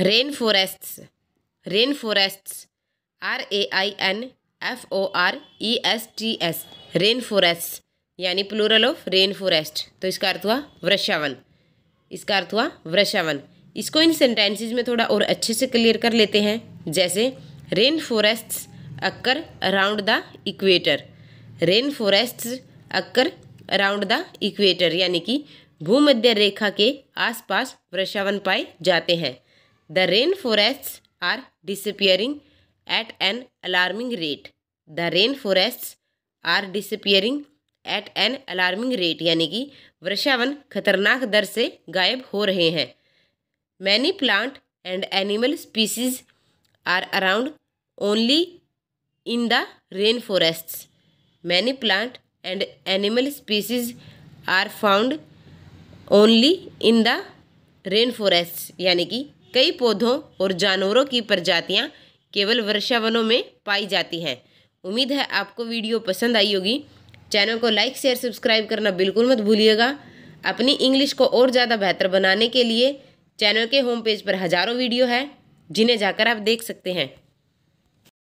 rain forests rain forests R A I N F O R E S T S rain forest यानी plural of rain forest तो इसका अर्थ हुआ वृषावन इसका अर्थ हुआ वृषावन इसको इन सेंटेंसेज में थोड़ा और अच्छे से क्लियर कर लेते हैं जैसे rain forests occur around the equator rain forests occur around the equator यानी कि भूमध्य रेखा के आसपास वृषावन पाए जाते हैं the rain forests are disappearing at an alarming rate the rain forests are disappearing at an alarming rate यानी कि वर्षावन खतरनाक दर से गायब हो रहे हैं many plant and animal species are around only in the rain forests many plant and animal species are found only in the rain forest यानी कि कई पौधों और जानवरों की प्रजातियाँ केवल वर्षा वनों में पाई जाती हैं उम्मीद है आपको वीडियो पसंद आई होगी चैनल को लाइक शेयर सब्सक्राइब करना बिल्कुल मत भूलिएगा अपनी इंग्लिश को और ज़्यादा बेहतर बनाने के लिए चैनल के होम पेज पर हज़ारों वीडियो है जिन्हें जाकर आप देख सकते हैं